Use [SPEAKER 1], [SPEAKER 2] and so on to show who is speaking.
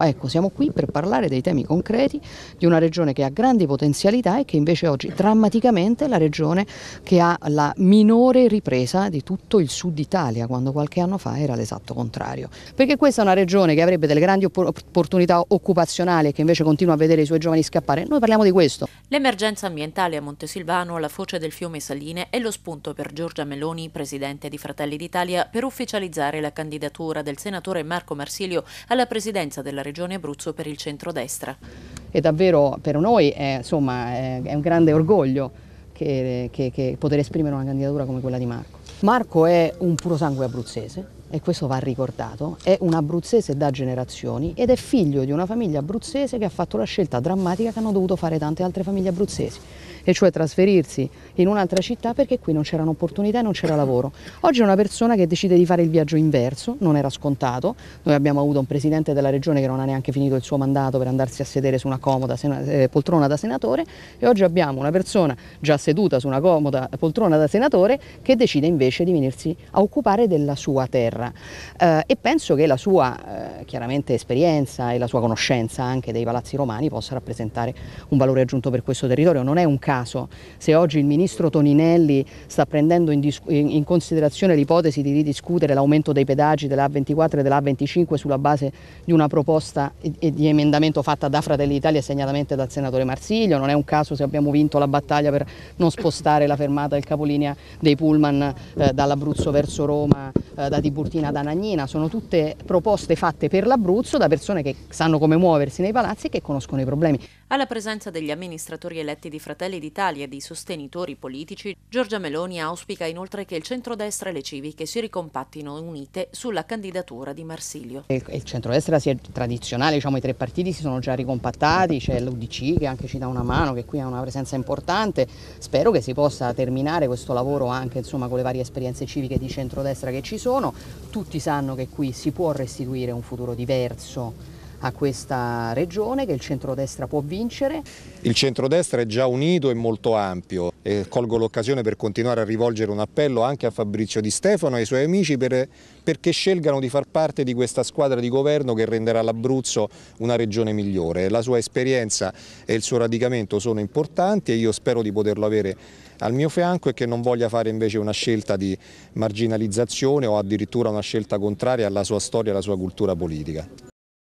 [SPEAKER 1] Ecco, siamo qui per parlare dei temi concreti di una regione che ha grandi potenzialità e che invece oggi drammaticamente è la regione che ha la minore ripresa di tutto il sud Italia, quando qualche anno fa era l'esatto contrario. Perché questa è una regione che avrebbe delle grandi opportunità occupazionali e che invece continua a vedere i suoi giovani scappare. Noi parliamo di questo.
[SPEAKER 2] L'emergenza ambientale a Montesilvano, alla foce del fiume Saline, è lo spunto per Giorgia Meloni, presidente di Fratelli d'Italia, per ufficializzare la candidatura del senatore Marco Marsilio alla presidenza della regione Regione Abruzzo per il centrodestra.
[SPEAKER 1] E davvero per noi è, insomma, è un grande orgoglio che, che, che poter esprimere una candidatura come quella di Marco. Marco è un puro sangue abruzzese, e questo va ricordato, è un abruzzese da generazioni ed è figlio di una famiglia abruzzese che ha fatto la scelta drammatica che hanno dovuto fare tante altre famiglie abruzzesi, e cioè trasferirsi in un'altra città perché qui non c'erano opportunità e non c'era lavoro. Oggi è una persona che decide di fare il viaggio inverso, non era scontato, noi abbiamo avuto un presidente della regione che non ha neanche finito il suo mandato per andarsi a sedere su una comoda eh, poltrona da senatore e oggi abbiamo una persona già seduta su una comoda poltrona da senatore che decide invece di venirsi a occupare della sua terra guerra eh, e penso che la sua eh, chiaramente esperienza e la sua conoscenza anche dei palazzi romani possa rappresentare un valore aggiunto per questo territorio. Non è un caso se oggi il ministro Toninelli sta prendendo in, in, considerazione l'ipotesi di ridiscutere l'aumento dei pedaggi della A24 e della A25 sulla base di una proposta e, di emendamento fatta da Fratelli d'Italia e segnatamente dal senatore Marsiglio, non è un caso se abbiamo vinto la battaglia per non spostare la fermata del capolinea dei pullman eh, dall'Abruzzo verso Roma, eh, da Tiburtino Cortina d'Anagnina, sono tutte proposte fatte per l'Abruzzo da persone che sanno come muoversi nei palazzi e che conoscono i problemi.
[SPEAKER 2] Alla presenza degli amministratori eletti di Fratelli d'Italia e di sostenitori politici, Giorgia Meloni auspica inoltre che il centrodestra e le civiche si ricompattino unite sulla candidatura di Marsilio.
[SPEAKER 1] Il centrodestra si è tradizionale, diciamo i tre partiti si sono già ricompattati, c'è l'UDC che anche ci dà una mano, che qui ha una presenza importante. Spero che si possa terminare questo lavoro anche insomma, con le varie esperienze civiche di centrodestra che ci sono. Tutti sanno che qui si può restituire un futuro diverso a questa regione che il centrodestra può vincere.
[SPEAKER 3] Il centrodestra è già unito e molto ampio e colgo l'occasione per continuare a rivolgere un appello anche a Fabrizio Di Stefano e ai suoi amici per, perché scelgano di far parte di questa squadra di governo che renderà l'Abruzzo una regione migliore. La sua esperienza e il suo radicamento sono importanti e io spero di poterlo avere al mio fianco e che non voglia fare invece una scelta di marginalizzazione o addirittura una scelta contraria alla sua storia e alla sua cultura politica.